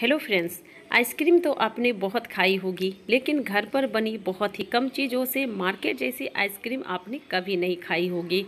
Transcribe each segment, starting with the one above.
hello friends ice cream तो आपने बहुत खाई होगी लेकिन घर पर बनी बहुत ही कम चीज़ों से मार्केट जैसी आइसक्रीम आपने कभी नहीं खाई होगी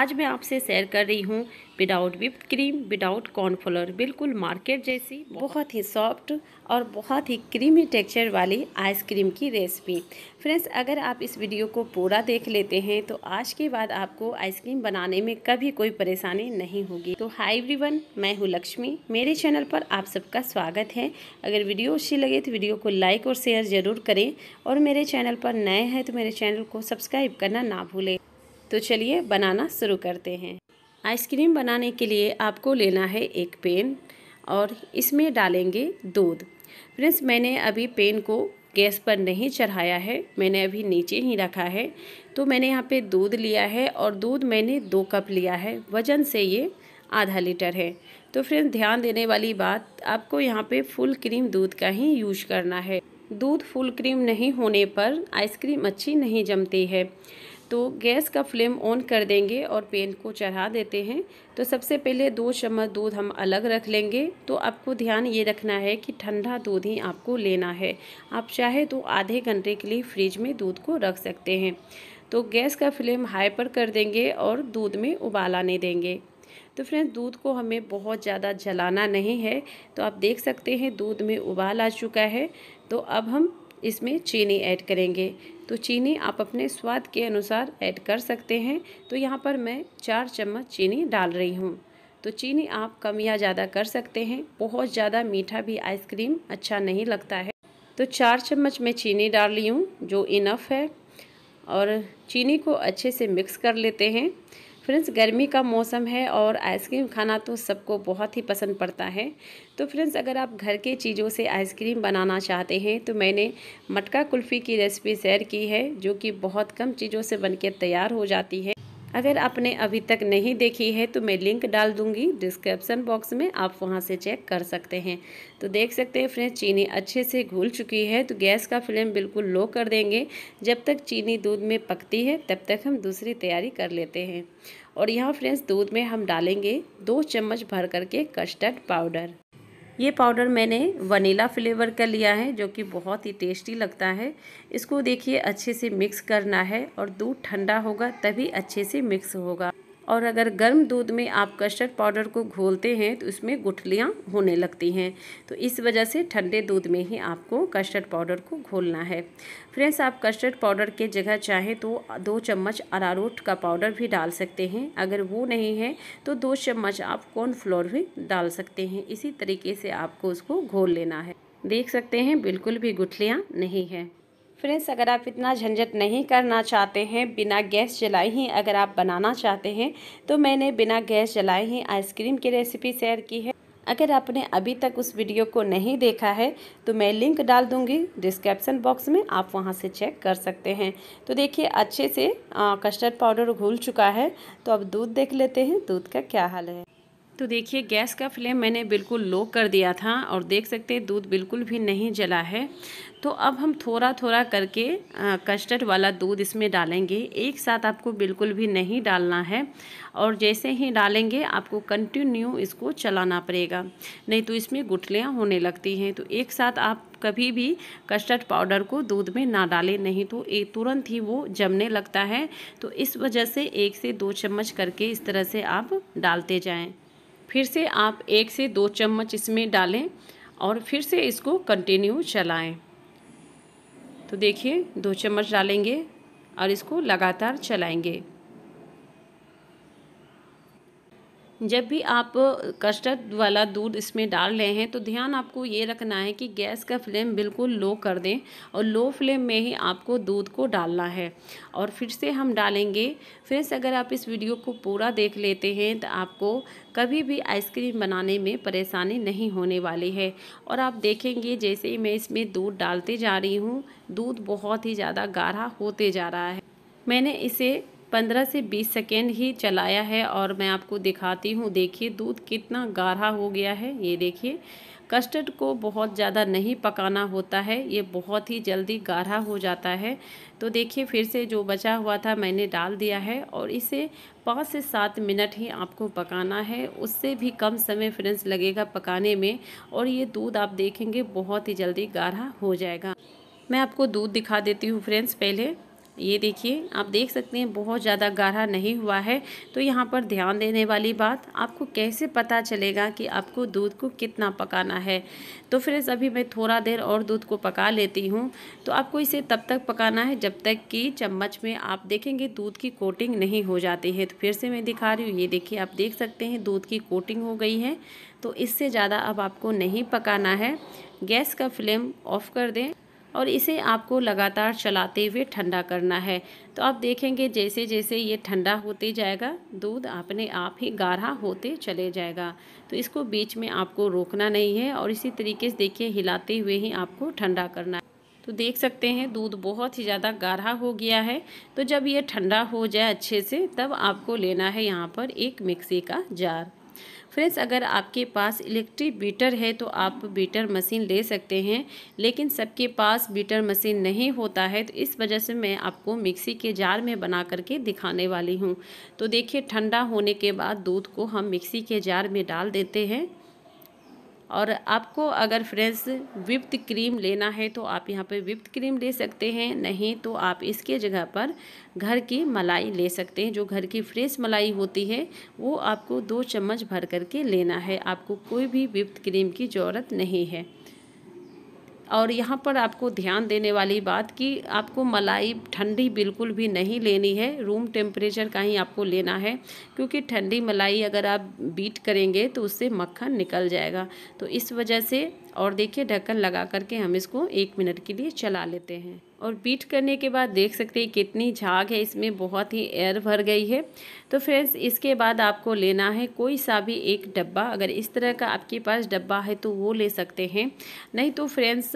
आज मैं आपसे शेयर कर रही हूँ without whip cream without cornflour बिल्कुल मार्केट जैसी बहुत ही सॉफ्ट और बहुत ही क्रीमी टेक्सचर वाली आइसक्रीम की रेसिपी फ्रेंड्स अगर आप इस वीडियो को पूरा देख लेते हैं तो आज के बाद आपको आइसक्रीम बनाने में कभी कोई परेशानी नहीं होगी तो हाई एवरीवन मैं हूँ लक्ष्मी मेरे चैनल पर आप सबका स्वागत है अगर वीडियो वीडियो अच्छी लगे तो वीडियो को लाइक और शेयर ज़रूर करें और मेरे चैनल पर नए हैं तो मेरे चैनल को सब्सक्राइब करना ना भूलें तो चलिए बनाना शुरू करते हैं आइसक्रीम बनाने के लिए आपको लेना है एक पेन और इसमें डालेंगे दूध फ्रेंड्स मैंने अभी पेन को गैस पर नहीं चढ़ाया है मैंने अभी नीचे ही रखा है तो मैंने यहाँ पे दूध लिया है और दूध मैंने दो कप लिया है वज़न से ये आधा लीटर है तो फ्रेंड्स ध्यान देने वाली बात आपको यहाँ पे फुल क्रीम दूध का ही यूज करना है दूध फुल क्रीम नहीं होने पर आइसक्रीम अच्छी नहीं जमती है तो गैस का फ्लेम ऑन कर देंगे और पेन को चढ़ा देते हैं तो सबसे पहले दो चम्मच दूध हम अलग रख लेंगे तो आपको ध्यान ये रखना है कि ठंडा दूध ही आपको लेना है आप चाहे तो आधे घंटे के लिए फ्रिज में दूध को रख सकते हैं तो गैस का फ्लेम हाई पर कर देंगे और दूध में उबाल आने देंगे तो फ्रेंड्स दूध को हमें बहुत ज़्यादा जलाना नहीं है तो आप देख सकते हैं दूध में उबाल आ चुका है तो अब हम इसमें चीनी ऐड करेंगे तो चीनी आप अपने स्वाद के अनुसार ऐड कर सकते हैं तो यहाँ पर मैं चार चम्मच चीनी डाल रही हूँ तो चीनी आप कम या ज़्यादा कर सकते हैं बहुत ज़्यादा मीठा भी आइसक्रीम अच्छा नहीं लगता है तो चार चम्मच मैं चीनी डाल रही हूँ जो इनफ है और चीनी को अच्छे से मिक्स कर लेते हैं फ्रेंड्स गर्मी का मौसम है और आइसक्रीम खाना तो सबको बहुत ही पसंद पड़ता है तो फ्रेंड्स अगर आप घर के चीज़ों से आइसक्रीम बनाना चाहते हैं तो मैंने मटका कुल्फ़ी की रेसिपी शेयर की है जो कि बहुत कम चीज़ों से बनकर तैयार हो जाती है अगर आपने अभी तक नहीं देखी है तो मैं लिंक डाल दूंगी डिस्क्रिप्सन बॉक्स में आप वहाँ से चेक कर सकते हैं तो देख सकते हैं फ्रेंड्स चीनी अच्छे से घुल चुकी है तो गैस का फ्लेम बिल्कुल लो कर देंगे जब तक चीनी दूध में पकती है तब तक हम दूसरी तैयारी कर लेते हैं और यहाँ फ्रेंड्स दूध में हम डालेंगे दो चम्मच भर करके कस्टर्ड पाउडर ये पाउडर मैंने वनीला फ्लेवर का लिया है जो कि बहुत ही टेस्टी लगता है इसको देखिए अच्छे से मिक्स करना है और दूध ठंडा होगा तभी अच्छे से मिक्स होगा और अगर गर्म दूध में आप कस्टर्ड पाउडर को घोलते हैं तो उसमें गुठलियाँ होने लगती हैं तो इस वजह से ठंडे दूध में ही आपको कस्टर्ड पाउडर को घोलना है फ्रेंड्स आप कस्टर्ड पाउडर के जगह चाहे तो दो चम्मच अरारोट का पाउडर भी डाल सकते हैं अगर वो नहीं है तो दो चम्मच आप कॉर्नफ्लोर भी डाल सकते हैं इसी तरीके से आपको उसको घोल लेना है देख सकते हैं बिल्कुल भी गुठलियाँ नहीं है फ्रेंड्स अगर आप इतना झंझट नहीं करना चाहते हैं बिना गैस जलाए ही अगर आप बनाना चाहते हैं तो मैंने बिना गैस जलाए ही आइसक्रीम की रेसिपी शेयर की है अगर आपने अभी तक उस वीडियो को नहीं देखा है तो मैं लिंक डाल दूंगी डिस्क्रिप्सन बॉक्स में आप वहां से चेक कर सकते हैं तो देखिए अच्छे से कस्टर्ड पाउडर घुल चुका है तो अब दूध देख लेते हैं दूध का क्या हाल है तो देखिए गैस का फ्लेम मैंने बिल्कुल लो कर दिया था और देख सकते हैं दूध बिल्कुल भी नहीं जला है तो अब हम थोड़ा थोड़ा करके कस्टर्ड वाला दूध इसमें डालेंगे एक साथ आपको बिल्कुल भी नहीं डालना है और जैसे ही डालेंगे आपको कंटिन्यू इसको चलाना पड़ेगा नहीं तो इसमें गुठलियाँ होने लगती हैं तो एक साथ आप कभी भी कस्टर्ड पाउडर को दूध में ना डालें नहीं तो ये तुरंत ही वो जमने लगता है तो इस वजह से एक से दो चम्मच करके इस तरह से आप डालते जाएँ फिर से आप एक से दो चम्मच इसमें डालें और फिर से इसको कंटिन्यू चलाएं तो देखिए दो चम्मच डालेंगे और इसको लगातार चलाएंगे जब भी आप कस्टर्ड वाला दूध इसमें डाल रहे हैं तो ध्यान आपको ये रखना है कि गैस का फ्लेम बिल्कुल लो कर दें और लो फ्लेम में ही आपको दूध को डालना है और फिर से हम डालेंगे फ्रेंड्स अगर आप इस वीडियो को पूरा देख लेते हैं तो आपको कभी भी आइसक्रीम बनाने में परेशानी नहीं होने वाली है और आप देखेंगे जैसे ही मैं इसमें दूध डालते जा रही हूँ दूध बहुत ही ज़्यादा गाढ़ा होते जा रहा है मैंने इसे पंद्रह से बीस सेकेंड ही चलाया है और मैं आपको दिखाती हूँ देखिए दूध कितना गाढ़ा हो गया है ये देखिए कस्टर्ड को बहुत ज़्यादा नहीं पकाना होता है ये बहुत ही जल्दी गाढ़ा हो जाता है तो देखिए फिर से जो बचा हुआ था मैंने डाल दिया है और इसे पाँच से सात मिनट ही आपको पकाना है उससे भी कम समय फ्रेंड्स लगेगा पकाने में और ये दूध आप देखेंगे बहुत ही जल्दी गाढ़ा हो जाएगा मैं आपको दूध दिखा देती हूँ फ्रेंड्स पहले ये देखिए आप देख सकते हैं बहुत ज़्यादा गाढ़ा नहीं हुआ है तो यहाँ पर ध्यान देने वाली बात आपको कैसे पता चलेगा कि आपको दूध को कितना पकाना है तो फिर अभी मैं थोड़ा देर और दूध को पका लेती हूँ तो आपको इसे तब तक पकाना है जब तक कि चम्मच में आप देखेंगे दूध की कोटिंग नहीं हो जाती है तो फिर से मैं दिखा रही हूँ ये देखिए आप देख सकते हैं दूध की कोटिंग हो गई है तो इससे ज़्यादा अब आपको नहीं पकाना है गैस का फ्लेम ऑफ़ कर दें और इसे आपको लगातार चलाते हुए ठंडा करना है तो आप देखेंगे जैसे जैसे ये ठंडा होते जाएगा दूध अपने आप ही गाढ़ा होते चले जाएगा तो इसको बीच में आपको रोकना नहीं है और इसी तरीके से देखिए हिलाते हुए ही आपको ठंडा करना है तो देख सकते हैं दूध बहुत ही ज़्यादा गाढ़ा हो गया है तो जब ये ठंडा हो जाए अच्छे से तब आपको लेना है यहाँ पर एक मिक्सी का जार फ्रेंड्स अगर आपके पास इलेक्ट्रिक बीटर है तो आप बीटर मशीन ले सकते हैं लेकिन सबके पास बीटर मशीन नहीं होता है तो इस वजह से मैं आपको मिक्सी के जार में बना करके दिखाने वाली हूँ तो देखिए ठंडा होने के बाद दूध को हम मिक्सी के जार में डाल देते हैं और आपको अगर फ्रेंड्स विप्त क्रीम लेना है तो आप यहाँ पे विप्त क्रीम ले सकते हैं नहीं तो आप इसके जगह पर घर की मलाई ले सकते हैं जो घर की फ्रेश मलाई होती है वो आपको दो चम्मच भर करके लेना है आपको कोई भी विप्त क्रीम की ज़रूरत नहीं है और यहाँ पर आपको ध्यान देने वाली बात कि आपको मलाई ठंडी बिल्कुल भी नहीं लेनी है रूम टेम्परेचर का ही आपको लेना है क्योंकि ठंडी मलाई अगर आप बीट करेंगे तो उससे मक्खन निकल जाएगा तो इस वजह से और देखिए ढक्कन लगा करके हम इसको एक मिनट के लिए चला लेते हैं और बीट करने के बाद देख सकते हैं कितनी झाग है इसमें बहुत ही एयर भर गई है तो फ्रेंड्स इसके बाद आपको लेना है कोई सा भी एक डब्बा अगर इस तरह का आपके पास डब्बा है तो वो ले सकते हैं नहीं तो फ्रेंड्स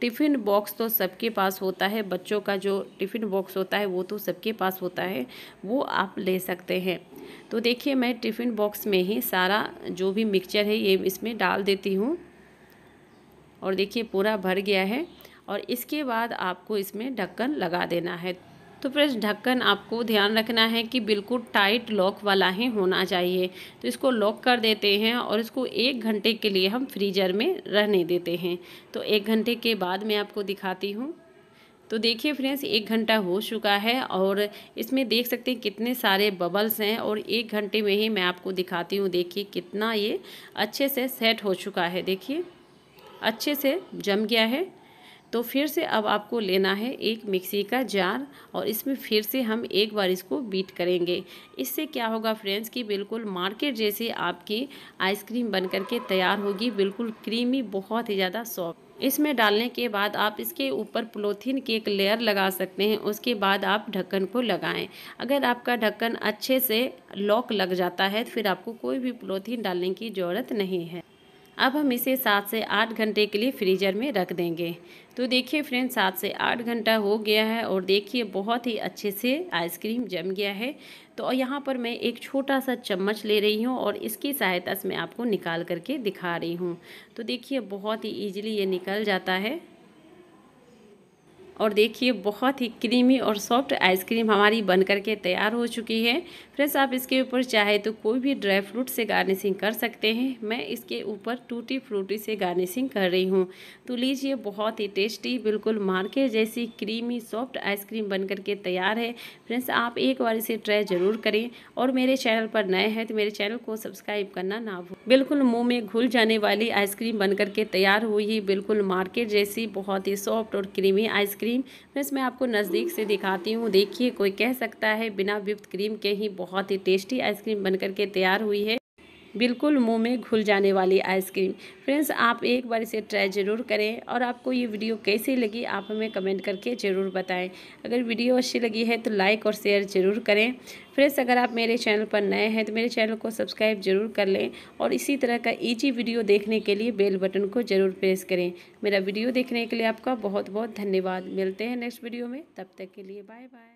टिफ़िन बॉक्स तो सबके पास होता है बच्चों का जो टिफ़िन बॉक्स होता है वो तो सबके पास होता है वो आप ले सकते हैं तो देखिए मैं टिफ़िन बॉक्स में ही सारा जो भी मिक्सचर है ये इसमें डाल देती हूँ और देखिए पूरा भर गया है और इसके बाद आपको इसमें ढक्कन लगा देना है तो फ्रेंड्स ढक्कन आपको ध्यान रखना है कि बिल्कुल टाइट लॉक वाला ही होना चाहिए तो इसको लॉक कर देते हैं और इसको एक घंटे के लिए हम फ्रीजर में रहने देते हैं तो एक घंटे के बाद मैं आपको दिखाती हूँ तो देखिए फ्रेंड्स एक घंटा हो चुका है और इसमें देख सकते हैं कितने सारे बबल्स हैं और एक घंटे में ही मैं आपको दिखाती हूँ देखिए कितना ये अच्छे से सेट हो चुका है देखिए अच्छे से जम गया है तो फिर से अब आपको लेना है एक मिक्सी का जार और इसमें फिर से हम एक बार इसको बीट करेंगे इससे क्या होगा फ्रेंड्स कि बिल्कुल मार्केट जैसे आपकी आइसक्रीम बन करके तैयार होगी बिल्कुल क्रीमी बहुत ही ज़्यादा सॉफ्ट इसमें डालने के बाद आप इसके ऊपर प्लोथीन की एक लेयर लगा सकते हैं उसके बाद आप ढक्कन को लगाएं अगर आपका ढक्कन अच्छे से लॉक लग जाता है तो फिर आपको कोई भी प्लोथीन डालने की ज़रूरत नहीं है अब हम इसे सात से आठ घंटे के लिए फ्रीज़र में रख देंगे तो देखिए फ्रेंड सात से आठ घंटा हो गया है और देखिए बहुत ही अच्छे से आइसक्रीम जम गया है तो यहाँ पर मैं एक छोटा सा चम्मच ले रही हूँ और इसकी सहायता से मैं आपको निकाल करके दिखा रही हूँ तो देखिए बहुत ही ईजिली ये निकल जाता है और देखिए बहुत ही क्रीमी और सॉफ्ट आइसक्रीम हमारी बन करके तैयार हो चुकी है फ्रेंड्स आप इसके ऊपर चाहे तो कोई भी ड्राई फ्रूट से गार्निशिंग कर सकते हैं मैं इसके ऊपर टूटी फ्रूटी से गार्निशिंग कर रही हूँ तो लीजिए बहुत ही टेस्टी बिल्कुल मार्केट जैसी क्रीमी सॉफ्ट आइसक्रीम बन करके तैयार है फ्रेंड्स आप एक बार इसे ट्राई ज़रूर करें और मेरे चैनल पर नए हैं तो मेरे चैनल को सब्सक्राइब करना ना भूल बिल्कुल मुँह में घुल जाने वाली आइसक्रीम बन करके तैयार हुई है बिल्कुल मार्केट जैसी बहुत ही सॉफ्ट और क्रीमी आइसक्रीम क्रीम फ्रेंड्स मैं आपको नज़दीक से दिखाती हूँ देखिए कोई कह सकता है बिना विप्ड क्रीम के ही बहुत ही टेस्टी आइसक्रीम बनकर के तैयार हुई है बिल्कुल मुंह में घुल जाने वाली आइसक्रीम फ्रेंड्स आप एक बार इसे ट्राई ज़रूर करें और आपको ये वीडियो कैसी लगी आप हमें कमेंट करके ज़रूर बताएं अगर वीडियो अच्छी लगी है तो लाइक और शेयर ज़रूर करें फ्रेंड्स अगर आप मेरे चैनल पर नए हैं तो मेरे चैनल को सब्सक्राइब ज़रूर कर लें और इसी तरह का ईजी वीडियो देखने के लिए बेल बटन को ज़रूर प्रेस करें मेरा वीडियो देखने के लिए आपका बहुत बहुत धन्यवाद मिलते हैं नेक्स्ट वीडियो में तब तक के लिए बाय बाय